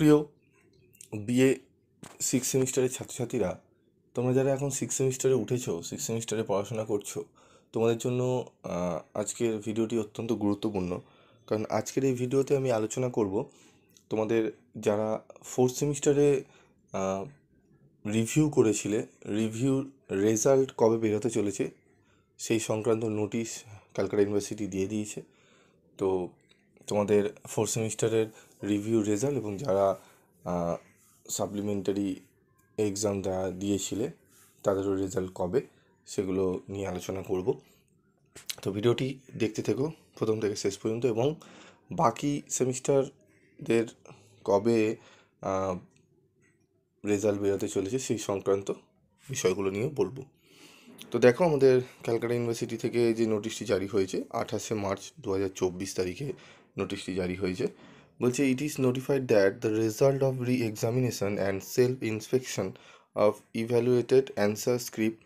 প্রিয় BA six সেমিস্টারের ছাত্রছাত্রীরা তোমরা যারা এখন সিক্স সেমিস্টারে উঠেছো সিক্স সেমিস্টারে পড়াশোনা করছো তোমাদের জন্য আজকের ভিডিওটি অত্যন্ত গুরুত্বপূর্ণ কারণ আজকের এই ভিডিওতে আমি আলোচনা করব তোমাদের যারা ফোর্থ সেমিস্টারে রিভিউ করেছিলে রিভিউর রেজাল্ট কবে বেরোতে চলেছে সেই সংক্রান্ত নোটিশ ক্যালকাটা ইউনিভার্সিটি দিয়ে দিয়েছে তো তোমাদের ফোর্থ সেমিস্টারের রিভিউ রেজাল্ট এবং যারা সাপ্লিমেন্টারি এক্সাম যারা দিয়েছিলে তাদেরও রেজাল্ট কবে সেগুলো নিয়ে আলোচনা করব তো ভিডিওটি দেখতে থেকো প্রথম থেকে শেষ পর্যন্ত এবং বাকি সেমিস্টারদের কবে রেজাল্ট বেরোতে চলেছে সেই সংক্রান্ত বিষয়গুলো নিয়ে বলবো তো দেখো আমাদের ক্যালকাটা ইউনিভার্সিটি থেকে যে নোটিশটি জারি হয়েছে আঠাশে মার্চ দু তারিখে নোটিশটি জারি হয়েছে বলছে it is notified that the result of re examination and self inspection of evaluated answer script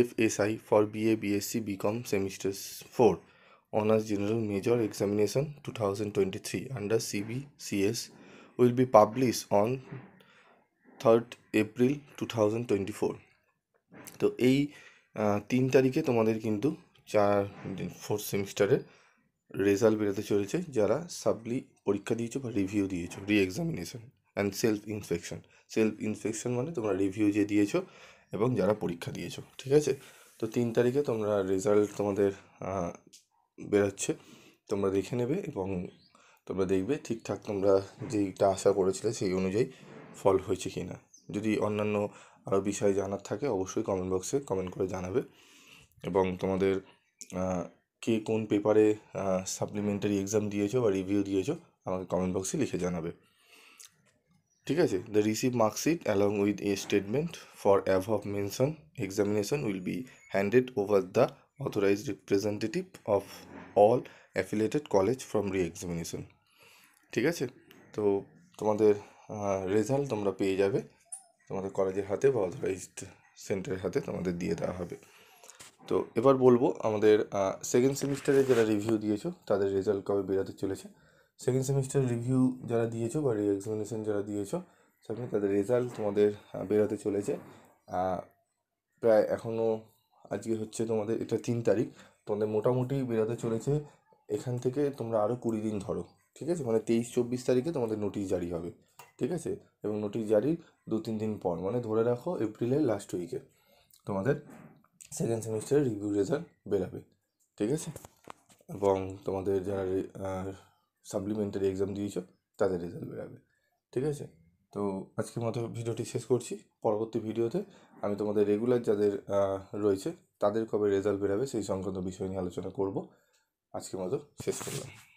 F S I for B S BSc BCom semester four honours general major examination two thousand twenty three under CB CS will be publish on third April two thousand twenty four তো এই তিন তারিখে তোমাদের কিন্তু চার fourth সেমিস্টারের result বেরোতে চলেছে যারা সাবলি পরীক্ষা দিয়েছো বা রিভিউ দিয়েছো re examination and self infection self infection মানে তোমরা রিভিউ যে দিয়েছো এবং যারা পরীক্ষা দিয়েছো ঠিক আছে তো তিন তারিখে তোমরা রেজাল্ট তোমাদের বেরোচ্ছে তোমরা দেখে নেবে এবং তোমরা দেখবে ঠিকঠাক তোমরা যেইটা আশা করেছিলে সেই অনুযায়ী ফল হয়েছে কি না যদি অন্যান্য আরও বিষয় জানার থাকে অবশ্যই কমেন্ট বক্সে কমেন্ট করে জানাবে এবং তোমাদের কে কোন পেপারে সাপ্লিমেন্টারি এক্সাম দিয়েছো বা রিভিউ দিয়েছো আমাকে কমেন্ট বক্সে লিখে জানাবে ঠিক আছে the receive marksheet along with a statement for above mention examination will be handed over the authorise representative of all affiliated college from re examination ঠিক আছে তো তোমাদের রেজাল্ট তোমরা পেয়ে যাবে তোমাদের কলেজের হাতে বা অথরাইজড সেন্টারের হাতে তোমাদের দিয়ে দেওয়া হবে তো এবার বলবো আমাদের সেকেন্ড সেমিস্টারে যারা রিভিউ দিয়েছো তাদের রেজাল্ট কবে বেরোতে চলেছে সেকেন্ড সেমিস্টার রিভিউ যারা দিয়েছো বা রি এক্সামিনেশান যারা দিয়েছো সেখানে তাদের রেজাল্ট তোমাদের বেরোতে চলেছে প্রায় এখনও আজকে হচ্ছে তোমাদের এটা তিন তারিখ তোমাদের মোটামুটি বেরোতে চলেছে এখান থেকে তোমরা আরও কুড়ি দিন ধরো ঠিক আছে মানে তেইশ চব্বিশ তারিখে তোমাদের নোটিশ জারি হবে ঠিক আছে এবং নোটিশ জারির দু তিন দিন পর মানে ধরে রাখো এপ্রিলের লাস্ট উইকে তোমাদের সেকেন্ড সেমিস্টারের রিভিউ রেজাল্ট বেরাবে ঠিক আছে এবং তোমাদের যারা সাপ্লিমেন্টারি এক্সাম দিয়েছ তাদের রেজাল্ট বেরাবে ঠিক আছে তো আজকের মতো ভিডিওটি শেষ করছি পরবর্তী ভিডিওতে আমি তোমাদের রেগুলার যাদের রয়েছে তাদের কবে রেজাল্ট বেরাবে সেই সংক্রান্ত বিষয় নিয়ে আলোচনা করব আজকের মতো শেষ করলাম